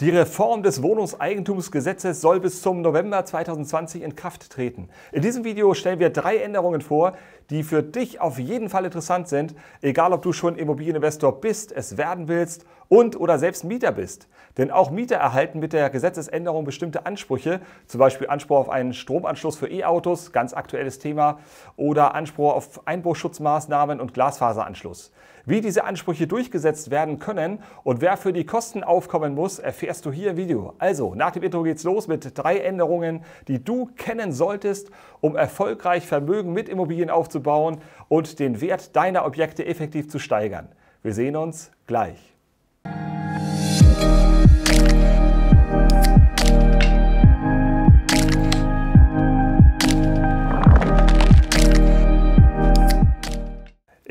Die Reform des Wohnungseigentumsgesetzes soll bis zum November 2020 in Kraft treten. In diesem Video stellen wir drei Änderungen vor, die für dich auf jeden Fall interessant sind, egal ob du schon Immobilieninvestor bist, es werden willst und oder selbst Mieter bist. Denn auch Mieter erhalten mit der Gesetzesänderung bestimmte Ansprüche, zum Beispiel Anspruch auf einen Stromanschluss für E-Autos, ganz aktuelles Thema, oder Anspruch auf Einbruchschutzmaßnahmen und Glasfaseranschluss. Wie diese Ansprüche durchgesetzt werden können und wer für die Kosten aufkommen muss, erfährst du hier im Video. Also, nach dem Intro geht's los mit drei Änderungen, die du kennen solltest, um erfolgreich Vermögen mit Immobilien aufzubauen und den Wert deiner Objekte effektiv zu steigern. Wir sehen uns gleich.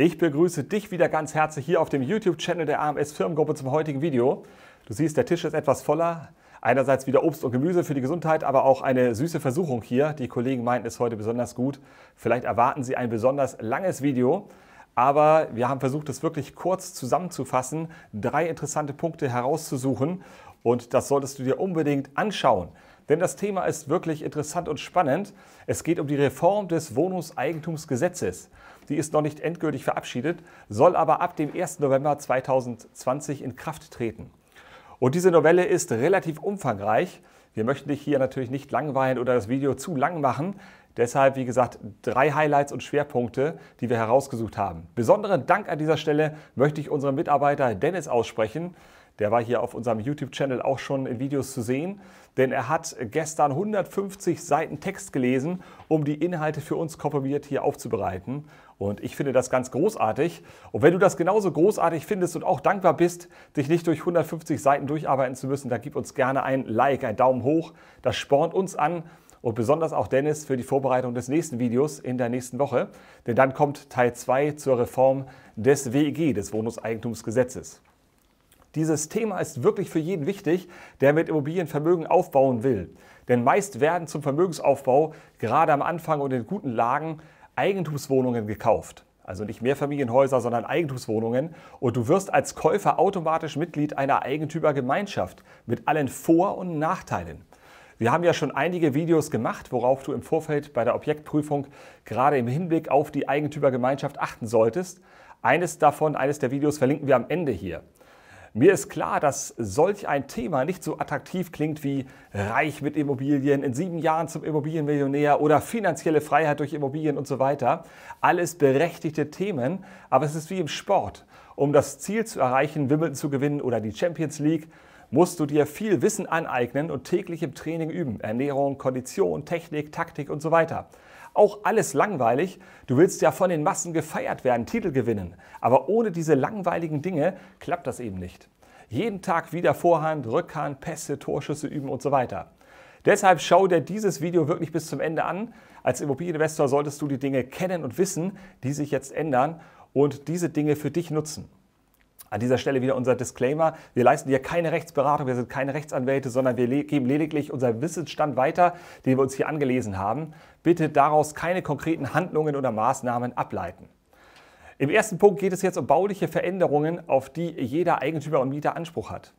Ich begrüße dich wieder ganz herzlich hier auf dem YouTube-Channel der AMS Firmengruppe zum heutigen Video. Du siehst, der Tisch ist etwas voller. Einerseits wieder Obst und Gemüse für die Gesundheit, aber auch eine süße Versuchung hier. Die Kollegen meinten, ist heute besonders gut. Vielleicht erwarten sie ein besonders langes Video. Aber wir haben versucht, es wirklich kurz zusammenzufassen, drei interessante Punkte herauszusuchen. Und das solltest du dir unbedingt anschauen. Denn das Thema ist wirklich interessant und spannend. Es geht um die Reform des Wohnungseigentumsgesetzes. Die ist noch nicht endgültig verabschiedet, soll aber ab dem 1. November 2020 in Kraft treten. Und diese Novelle ist relativ umfangreich. Wir möchten dich hier natürlich nicht langweilen oder das Video zu lang machen. Deshalb, wie gesagt, drei Highlights und Schwerpunkte, die wir herausgesucht haben. Besonderen Dank an dieser Stelle möchte ich unserem Mitarbeiter Dennis aussprechen. Der war hier auf unserem YouTube-Channel auch schon in Videos zu sehen, denn er hat gestern 150 Seiten Text gelesen, um die Inhalte für uns komprimiert hier aufzubereiten. Und ich finde das ganz großartig. Und wenn du das genauso großartig findest und auch dankbar bist, dich nicht durch 150 Seiten durcharbeiten zu müssen, dann gib uns gerne ein Like, einen Daumen hoch. Das spornt uns an und besonders auch Dennis für die Vorbereitung des nächsten Videos in der nächsten Woche. Denn dann kommt Teil 2 zur Reform des WEG, des Wohnungseigentumsgesetzes. Dieses Thema ist wirklich für jeden wichtig, der mit Immobilienvermögen aufbauen will. Denn meist werden zum Vermögensaufbau gerade am Anfang und in guten Lagen Eigentumswohnungen gekauft. Also nicht Mehrfamilienhäuser, sondern Eigentumswohnungen. Und du wirst als Käufer automatisch Mitglied einer Eigentümergemeinschaft mit allen Vor- und Nachteilen. Wir haben ja schon einige Videos gemacht, worauf du im Vorfeld bei der Objektprüfung gerade im Hinblick auf die Eigentümergemeinschaft achten solltest. Eines davon, eines der Videos verlinken wir am Ende hier. Mir ist klar, dass solch ein Thema nicht so attraktiv klingt wie reich mit Immobilien, in sieben Jahren zum Immobilienmillionär oder finanzielle Freiheit durch Immobilien und so weiter. Alles berechtigte Themen, aber es ist wie im Sport. Um das Ziel zu erreichen, Wimbledon zu gewinnen oder die Champions League, musst du dir viel Wissen aneignen und täglich im Training üben. Ernährung, Kondition, Technik, Taktik und so weiter auch alles langweilig. Du willst ja von den Massen gefeiert werden, Titel gewinnen. Aber ohne diese langweiligen Dinge klappt das eben nicht. Jeden Tag wieder Vorhand, Rückhand, Pässe, Torschüsse üben und so weiter. Deshalb schau dir dieses Video wirklich bis zum Ende an. Als Immobilieninvestor solltest du die Dinge kennen und wissen, die sich jetzt ändern und diese Dinge für dich nutzen. An dieser Stelle wieder unser Disclaimer. Wir leisten hier keine Rechtsberatung, wir sind keine Rechtsanwälte, sondern wir geben lediglich unseren Wissensstand weiter, den wir uns hier angelesen haben. Bitte daraus keine konkreten Handlungen oder Maßnahmen ableiten. Im ersten Punkt geht es jetzt um bauliche Veränderungen, auf die jeder Eigentümer und Mieter Anspruch hat.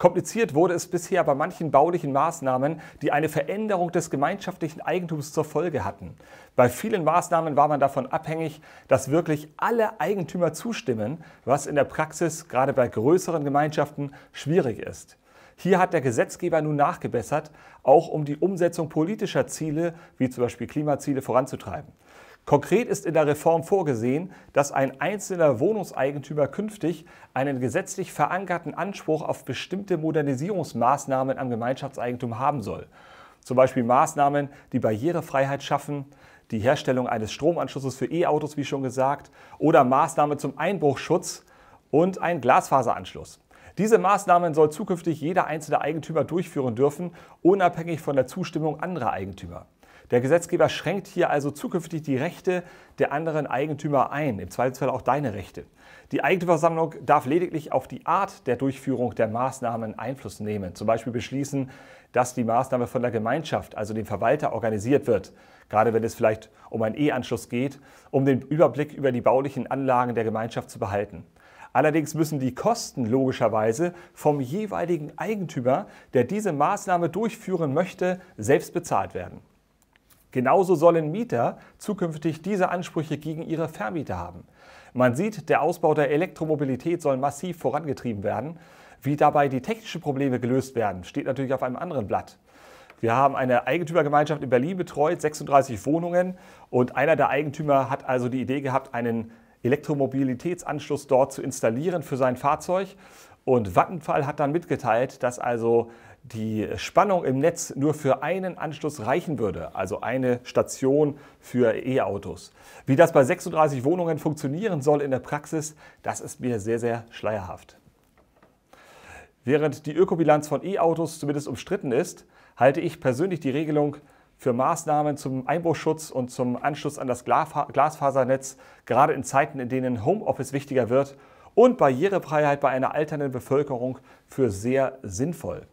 Kompliziert wurde es bisher bei manchen baulichen Maßnahmen, die eine Veränderung des gemeinschaftlichen Eigentums zur Folge hatten. Bei vielen Maßnahmen war man davon abhängig, dass wirklich alle Eigentümer zustimmen, was in der Praxis gerade bei größeren Gemeinschaften schwierig ist. Hier hat der Gesetzgeber nun nachgebessert, auch um die Umsetzung politischer Ziele, wie zum Beispiel Klimaziele, voranzutreiben. Konkret ist in der Reform vorgesehen, dass ein einzelner Wohnungseigentümer künftig einen gesetzlich verankerten Anspruch auf bestimmte Modernisierungsmaßnahmen am Gemeinschaftseigentum haben soll. Zum Beispiel Maßnahmen, die Barrierefreiheit schaffen, die Herstellung eines Stromanschlusses für E-Autos, wie schon gesagt, oder Maßnahmen zum Einbruchschutz und ein Glasfaseranschluss. Diese Maßnahmen soll zukünftig jeder einzelne Eigentümer durchführen dürfen, unabhängig von der Zustimmung anderer Eigentümer. Der Gesetzgeber schränkt hier also zukünftig die Rechte der anderen Eigentümer ein, im Zweifelsfall auch deine Rechte. Die Eigentümerversammlung darf lediglich auf die Art der Durchführung der Maßnahmen Einfluss nehmen, zum Beispiel beschließen, dass die Maßnahme von der Gemeinschaft, also dem Verwalter, organisiert wird, gerade wenn es vielleicht um einen E-Anschluss geht, um den Überblick über die baulichen Anlagen der Gemeinschaft zu behalten. Allerdings müssen die Kosten logischerweise vom jeweiligen Eigentümer, der diese Maßnahme durchführen möchte, selbst bezahlt werden. Genauso sollen Mieter zukünftig diese Ansprüche gegen ihre Vermieter haben. Man sieht, der Ausbau der Elektromobilität soll massiv vorangetrieben werden. Wie dabei die technischen Probleme gelöst werden, steht natürlich auf einem anderen Blatt. Wir haben eine Eigentümergemeinschaft in Berlin betreut, 36 Wohnungen und einer der Eigentümer hat also die Idee gehabt, einen Elektromobilitätsanschluss dort zu installieren für sein Fahrzeug. Und Vattenfall hat dann mitgeteilt, dass also die Spannung im Netz nur für einen Anschluss reichen würde, also eine Station für E-Autos. Wie das bei 36 Wohnungen funktionieren soll in der Praxis, das ist mir sehr, sehr schleierhaft. Während die Ökobilanz von E-Autos zumindest umstritten ist, halte ich persönlich die Regelung für Maßnahmen zum Einbruchschutz und zum Anschluss an das Glasfasernetz, gerade in Zeiten, in denen Homeoffice wichtiger wird, und Barrierefreiheit bei einer alternden Bevölkerung für sehr sinnvoll.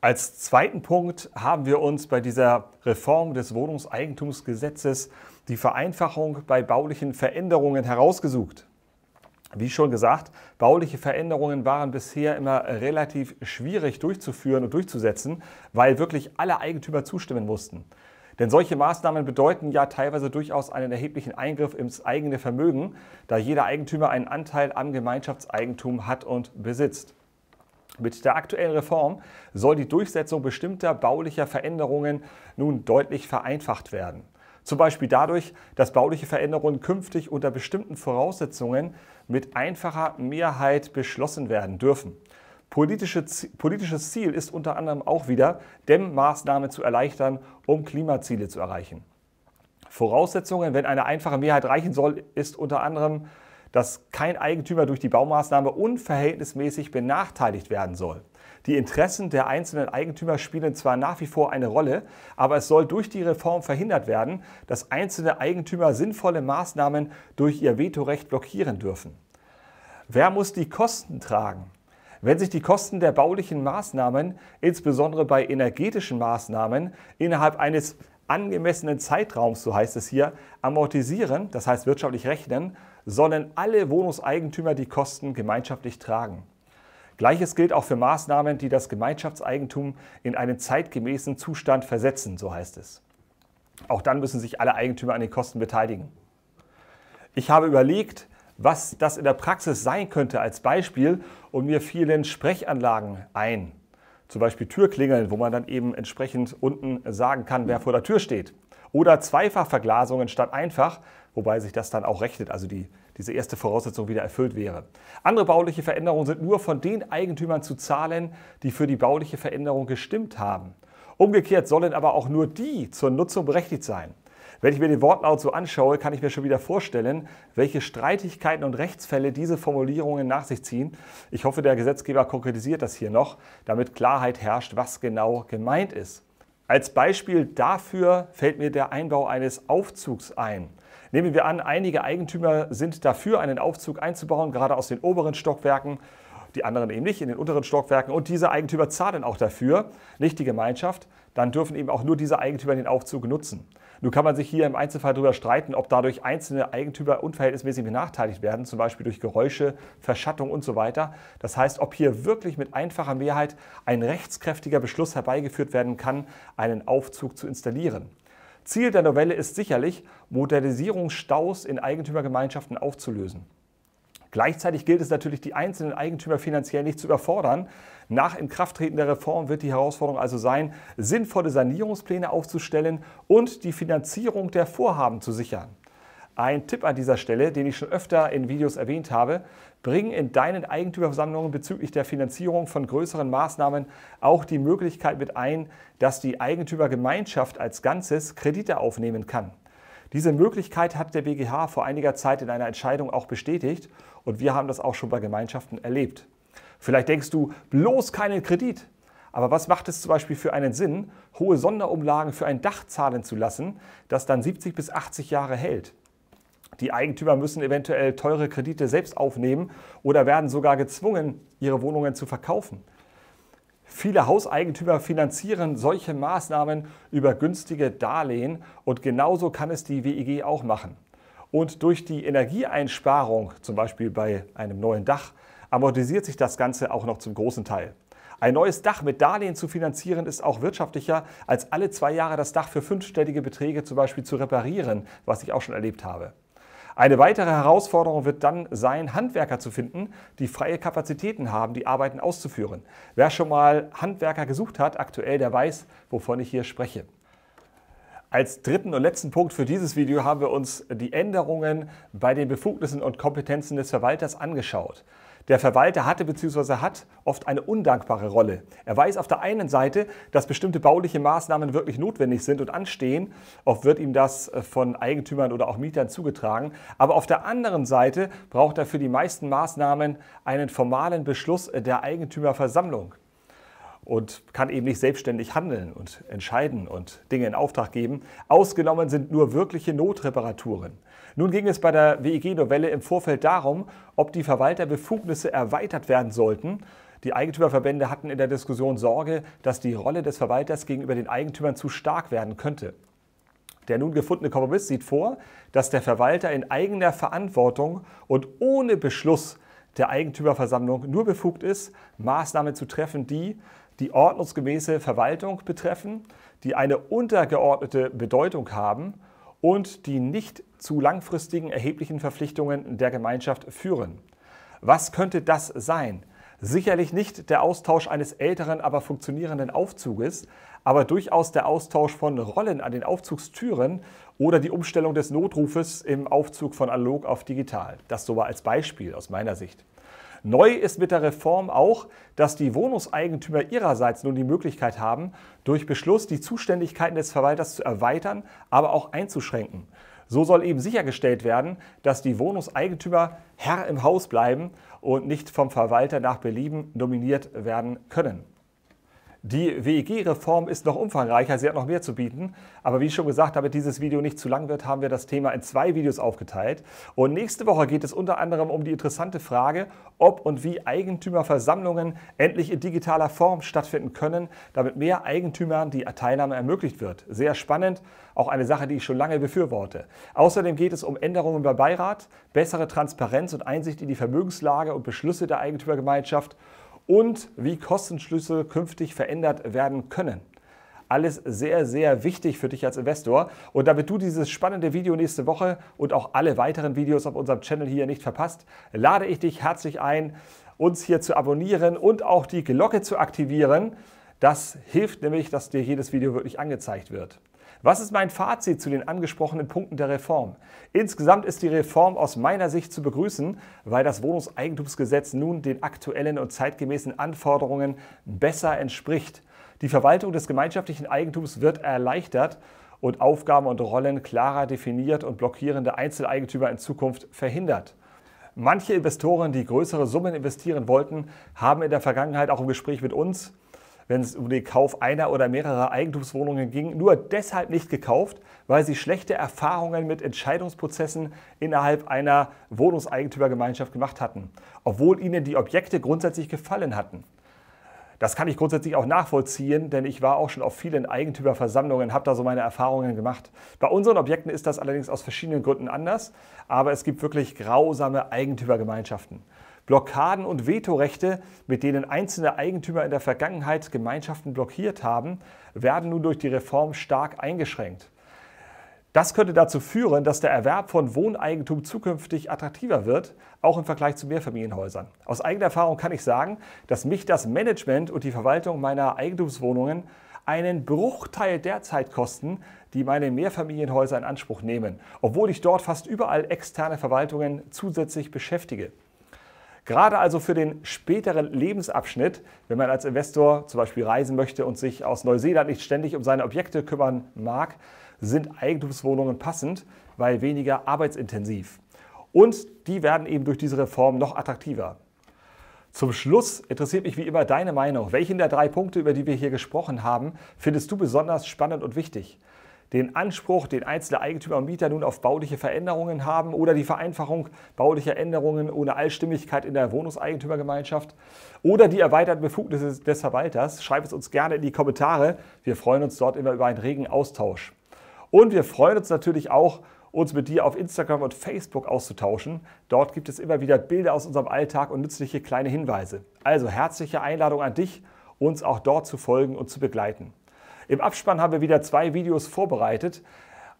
Als zweiten Punkt haben wir uns bei dieser Reform des Wohnungseigentumsgesetzes die Vereinfachung bei baulichen Veränderungen herausgesucht. Wie schon gesagt, bauliche Veränderungen waren bisher immer relativ schwierig durchzuführen und durchzusetzen, weil wirklich alle Eigentümer zustimmen mussten. Denn solche Maßnahmen bedeuten ja teilweise durchaus einen erheblichen Eingriff ins eigene Vermögen, da jeder Eigentümer einen Anteil am Gemeinschaftseigentum hat und besitzt. Mit der aktuellen Reform soll die Durchsetzung bestimmter baulicher Veränderungen nun deutlich vereinfacht werden. Zum Beispiel dadurch, dass bauliche Veränderungen künftig unter bestimmten Voraussetzungen mit einfacher Mehrheit beschlossen werden dürfen. Politische, politisches Ziel ist unter anderem auch wieder, Dämmmaßnahmen zu erleichtern, um Klimaziele zu erreichen. Voraussetzungen, wenn eine einfache Mehrheit reichen soll, ist unter anderem dass kein Eigentümer durch die Baumaßnahme unverhältnismäßig benachteiligt werden soll. Die Interessen der einzelnen Eigentümer spielen zwar nach wie vor eine Rolle, aber es soll durch die Reform verhindert werden, dass einzelne Eigentümer sinnvolle Maßnahmen durch ihr Vetorecht blockieren dürfen. Wer muss die Kosten tragen? Wenn sich die Kosten der baulichen Maßnahmen, insbesondere bei energetischen Maßnahmen, innerhalb eines angemessenen Zeitraums, so heißt es hier, amortisieren, das heißt wirtschaftlich rechnen, sollen alle Wohnungseigentümer die Kosten gemeinschaftlich tragen. Gleiches gilt auch für Maßnahmen, die das Gemeinschaftseigentum in einen zeitgemäßen Zustand versetzen, so heißt es. Auch dann müssen sich alle Eigentümer an den Kosten beteiligen. Ich habe überlegt, was das in der Praxis sein könnte als Beispiel und mir fielen Sprechanlagen ein zum Beispiel Türklingeln, wo man dann eben entsprechend unten sagen kann, wer vor der Tür steht. Oder Zweifachverglasungen statt einfach, wobei sich das dann auch rechnet, also die, diese erste Voraussetzung wieder erfüllt wäre. Andere bauliche Veränderungen sind nur von den Eigentümern zu zahlen, die für die bauliche Veränderung gestimmt haben. Umgekehrt sollen aber auch nur die zur Nutzung berechtigt sein. Wenn ich mir den Wortlaut so anschaue, kann ich mir schon wieder vorstellen, welche Streitigkeiten und Rechtsfälle diese Formulierungen nach sich ziehen. Ich hoffe, der Gesetzgeber konkretisiert das hier noch, damit Klarheit herrscht, was genau gemeint ist. Als Beispiel dafür fällt mir der Einbau eines Aufzugs ein. Nehmen wir an, einige Eigentümer sind dafür, einen Aufzug einzubauen, gerade aus den oberen Stockwerken, die anderen eben nicht in den unteren Stockwerken. Und diese Eigentümer zahlen auch dafür, nicht die Gemeinschaft. Dann dürfen eben auch nur diese Eigentümer den Aufzug nutzen. Nun kann man sich hier im Einzelfall darüber streiten, ob dadurch einzelne Eigentümer unverhältnismäßig benachteiligt werden, zum Beispiel durch Geräusche, Verschattung und so weiter. Das heißt, ob hier wirklich mit einfacher Mehrheit ein rechtskräftiger Beschluss herbeigeführt werden kann, einen Aufzug zu installieren. Ziel der Novelle ist sicherlich, Modernisierungsstaus in Eigentümergemeinschaften aufzulösen. Gleichzeitig gilt es natürlich, die einzelnen Eigentümer finanziell nicht zu überfordern. Nach Inkrafttreten der Reform wird die Herausforderung also sein, sinnvolle Sanierungspläne aufzustellen und die Finanzierung der Vorhaben zu sichern. Ein Tipp an dieser Stelle, den ich schon öfter in Videos erwähnt habe, bring in deinen Eigentümerversammlungen bezüglich der Finanzierung von größeren Maßnahmen auch die Möglichkeit mit ein, dass die Eigentümergemeinschaft als Ganzes Kredite aufnehmen kann. Diese Möglichkeit hat der BGH vor einiger Zeit in einer Entscheidung auch bestätigt und wir haben das auch schon bei Gemeinschaften erlebt. Vielleicht denkst du, bloß keinen Kredit. Aber was macht es zum Beispiel für einen Sinn, hohe Sonderumlagen für ein Dach zahlen zu lassen, das dann 70 bis 80 Jahre hält? Die Eigentümer müssen eventuell teure Kredite selbst aufnehmen oder werden sogar gezwungen, ihre Wohnungen zu verkaufen. Viele Hauseigentümer finanzieren solche Maßnahmen über günstige Darlehen und genauso kann es die WEG auch machen. Und durch die Energieeinsparung, zum Beispiel bei einem neuen Dach, amortisiert sich das Ganze auch noch zum großen Teil. Ein neues Dach mit Darlehen zu finanzieren ist auch wirtschaftlicher, als alle zwei Jahre das Dach für fünfstellige Beträge zum Beispiel zu reparieren, was ich auch schon erlebt habe. Eine weitere Herausforderung wird dann sein, Handwerker zu finden, die freie Kapazitäten haben, die Arbeiten auszuführen. Wer schon mal Handwerker gesucht hat, aktuell, der weiß, wovon ich hier spreche. Als dritten und letzten Punkt für dieses Video haben wir uns die Änderungen bei den Befugnissen und Kompetenzen des Verwalters angeschaut. Der Verwalter hatte bzw. hat oft eine undankbare Rolle. Er weiß auf der einen Seite, dass bestimmte bauliche Maßnahmen wirklich notwendig sind und anstehen. Oft wird ihm das äh, von Eigentümern oder auch Mietern zugetragen. Aber auf der anderen Seite braucht er für die meisten Maßnahmen einen formalen Beschluss äh, der Eigentümerversammlung und kann eben nicht selbstständig handeln und entscheiden und Dinge in Auftrag geben. Ausgenommen sind nur wirkliche Notreparaturen. Nun ging es bei der WEG-Novelle im Vorfeld darum, ob die Verwalterbefugnisse erweitert werden sollten. Die Eigentümerverbände hatten in der Diskussion Sorge, dass die Rolle des Verwalters gegenüber den Eigentümern zu stark werden könnte. Der nun gefundene Kompromiss sieht vor, dass der Verwalter in eigener Verantwortung und ohne Beschluss der Eigentümerversammlung nur befugt ist, Maßnahmen zu treffen, die die ordnungsgemäße Verwaltung betreffen, die eine untergeordnete Bedeutung haben und die nicht zu langfristigen erheblichen Verpflichtungen der Gemeinschaft führen. Was könnte das sein? Sicherlich nicht der Austausch eines älteren, aber funktionierenden Aufzuges, aber durchaus der Austausch von Rollen an den Aufzugstüren oder die Umstellung des Notrufes im Aufzug von analog auf digital. Das so mal als Beispiel aus meiner Sicht. Neu ist mit der Reform auch, dass die Wohnungseigentümer ihrerseits nun die Möglichkeit haben, durch Beschluss die Zuständigkeiten des Verwalters zu erweitern, aber auch einzuschränken. So soll eben sichergestellt werden, dass die Wohnungseigentümer Herr im Haus bleiben und nicht vom Verwalter nach Belieben dominiert werden können. Die WEG-Reform ist noch umfangreicher, sie hat noch mehr zu bieten. Aber wie ich schon gesagt, damit dieses Video nicht zu lang wird, haben wir das Thema in zwei Videos aufgeteilt. Und nächste Woche geht es unter anderem um die interessante Frage, ob und wie Eigentümerversammlungen endlich in digitaler Form stattfinden können, damit mehr Eigentümern die Teilnahme ermöglicht wird. Sehr spannend, auch eine Sache, die ich schon lange befürworte. Außerdem geht es um Änderungen bei Beirat, bessere Transparenz und Einsicht in die Vermögenslage und Beschlüsse der Eigentümergemeinschaft und wie Kostenschlüssel künftig verändert werden können. Alles sehr, sehr wichtig für dich als Investor. Und damit du dieses spannende Video nächste Woche und auch alle weiteren Videos auf unserem Channel hier nicht verpasst, lade ich dich herzlich ein, uns hier zu abonnieren und auch die Glocke zu aktivieren. Das hilft nämlich, dass dir jedes Video wirklich angezeigt wird. Was ist mein Fazit zu den angesprochenen Punkten der Reform? Insgesamt ist die Reform aus meiner Sicht zu begrüßen, weil das Wohnungseigentumsgesetz nun den aktuellen und zeitgemäßen Anforderungen besser entspricht. Die Verwaltung des gemeinschaftlichen Eigentums wird erleichtert und Aufgaben und Rollen klarer definiert und blockierende Einzeleigentümer in Zukunft verhindert. Manche Investoren, die größere Summen investieren wollten, haben in der Vergangenheit auch im Gespräch mit uns wenn es um den Kauf einer oder mehrerer Eigentumswohnungen ging, nur deshalb nicht gekauft, weil sie schlechte Erfahrungen mit Entscheidungsprozessen innerhalb einer Wohnungseigentümergemeinschaft gemacht hatten, obwohl ihnen die Objekte grundsätzlich gefallen hatten. Das kann ich grundsätzlich auch nachvollziehen, denn ich war auch schon auf vielen Eigentümerversammlungen, habe da so meine Erfahrungen gemacht. Bei unseren Objekten ist das allerdings aus verschiedenen Gründen anders, aber es gibt wirklich grausame Eigentümergemeinschaften. Blockaden und Vetorechte, mit denen einzelne Eigentümer in der Vergangenheit Gemeinschaften blockiert haben, werden nun durch die Reform stark eingeschränkt. Das könnte dazu führen, dass der Erwerb von Wohneigentum zukünftig attraktiver wird, auch im Vergleich zu Mehrfamilienhäusern. Aus eigener Erfahrung kann ich sagen, dass mich das Management und die Verwaltung meiner Eigentumswohnungen einen Bruchteil der Zeit kosten, die meine Mehrfamilienhäuser in Anspruch nehmen, obwohl ich dort fast überall externe Verwaltungen zusätzlich beschäftige. Gerade also für den späteren Lebensabschnitt, wenn man als Investor zum Beispiel reisen möchte und sich aus Neuseeland nicht ständig um seine Objekte kümmern mag, sind Eigentumswohnungen passend, weil weniger arbeitsintensiv. Und die werden eben durch diese Reform noch attraktiver. Zum Schluss interessiert mich wie immer deine Meinung. Welchen der drei Punkte, über die wir hier gesprochen haben, findest du besonders spannend und wichtig? den Anspruch, den einzelne Eigentümer und Mieter nun auf bauliche Veränderungen haben oder die Vereinfachung baulicher Änderungen ohne Allstimmigkeit in der Wohnungseigentümergemeinschaft oder die erweiterten Befugnisse des Verwalters, schreibt es uns gerne in die Kommentare. Wir freuen uns dort immer über einen regen Austausch. Und wir freuen uns natürlich auch, uns mit dir auf Instagram und Facebook auszutauschen. Dort gibt es immer wieder Bilder aus unserem Alltag und nützliche kleine Hinweise. Also herzliche Einladung an dich, uns auch dort zu folgen und zu begleiten. Im Abspann haben wir wieder zwei Videos vorbereitet.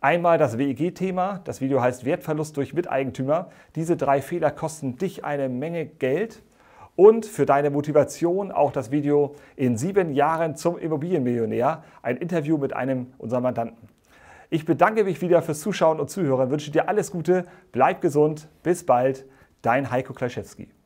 Einmal das WEG-Thema, das Video heißt Wertverlust durch Miteigentümer. Diese drei Fehler kosten dich eine Menge Geld. Und für deine Motivation auch das Video in sieben Jahren zum Immobilienmillionär, ein Interview mit einem unserer Mandanten. Ich bedanke mich wieder fürs Zuschauen und Zuhören, wünsche dir alles Gute, bleib gesund, bis bald, dein Heiko Klaschewski.